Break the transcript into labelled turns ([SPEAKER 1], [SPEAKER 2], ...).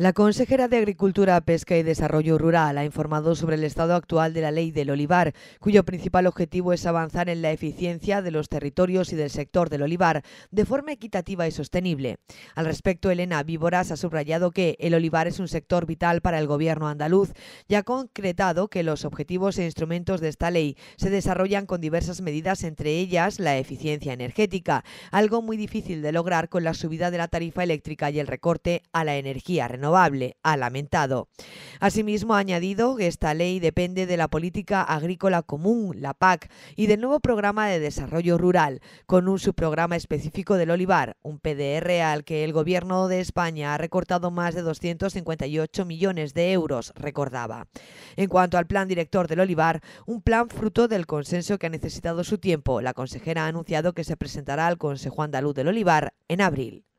[SPEAKER 1] La consejera de Agricultura, Pesca y Desarrollo Rural ha informado sobre el estado actual de la ley del olivar, cuyo principal objetivo es avanzar en la eficiencia de los territorios y del sector del olivar de forma equitativa y sostenible. Al respecto, Elena Víboras ha subrayado que el olivar es un sector vital para el gobierno andaluz y ha concretado que los objetivos e instrumentos de esta ley se desarrollan con diversas medidas, entre ellas la eficiencia energética, algo muy difícil de lograr con la subida de la tarifa eléctrica y el recorte a la energía renovable ha lamentado. Asimismo, ha añadido que esta ley depende de la política agrícola común, la PAC, y del nuevo programa de desarrollo rural, con un subprograma específico del olivar, un PDR al que el gobierno de España ha recortado más de 258 millones de euros, recordaba. En cuanto al plan director del olivar, un plan fruto del consenso que ha necesitado su tiempo, la consejera ha anunciado que se presentará al Consejo Andaluz del Olivar en abril.